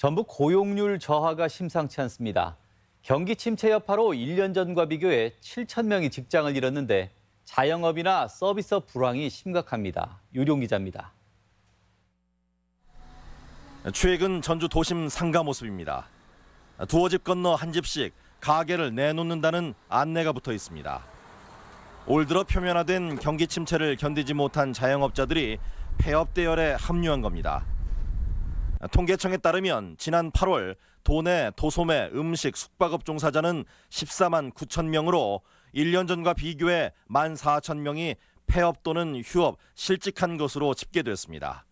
전북 고용률 저하가 심상치 않습니다. 경기 침체 여파로 1년 전과 비교해 7천 명이 직장을 잃었는데 자영업이나 서비스업 불황이 심각합니다. 유룡 기자입니다. 최근 전주 도심 상가 모습입니다. 두어 집 건너 한 집씩 가게를 내놓는다는 안내가 붙어 있습니다. 올 들어 표면화된 경기 침체를 견디지 못한 자영업자들이 폐업 대열에 합류한 겁니다. 통계청에 따르면 지난 8월 도내 도소매, 음식, 숙박업 종사자는 14만 9천 명으로 1년 전과 비교해 1만 4천 명이 폐업 또는 휴업, 실직한 것으로 집계됐습니다.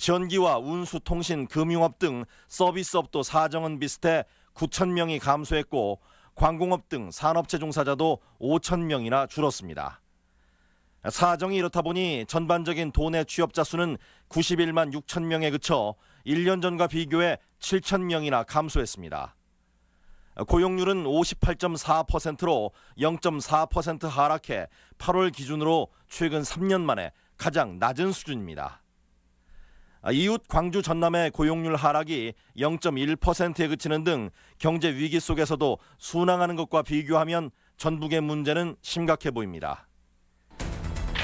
전기와 운수, 통신, 금융업 등 서비스업도 사정은 비슷해 9천 명이 감소했고 관공업 등 산업체 종사자도 5천 명이나 줄었습니다. 사정이 이렇다 보니 전반적인 도내 취업자 수는 91만 6천 명에 그쳐 1년 전과 비교해 7천 명이나 감소했습니다. 고용률은 58.4%로 0.4% 하락해 8월 기준으로 최근 3년 만에 가장 낮은 수준입니다. 이웃 광주 전남의 고용률 하락이 0.1%에 그치는 등 경제 위기 속에서도 순항하는 것과 비교하면 전북의 문제는 심각해 보입니다.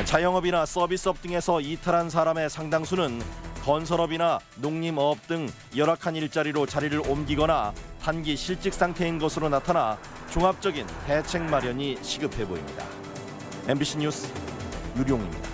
자영업이나 서비스업 등에서 이탈한 사람의 상당수는 건설업이나 농림업 등 열악한 일자리로 자리를 옮기거나 단기 실직 상태인 것으로 나타나 종합적인 대책 마련이 시급해 보입니다. MBC 뉴스 유룡입니다.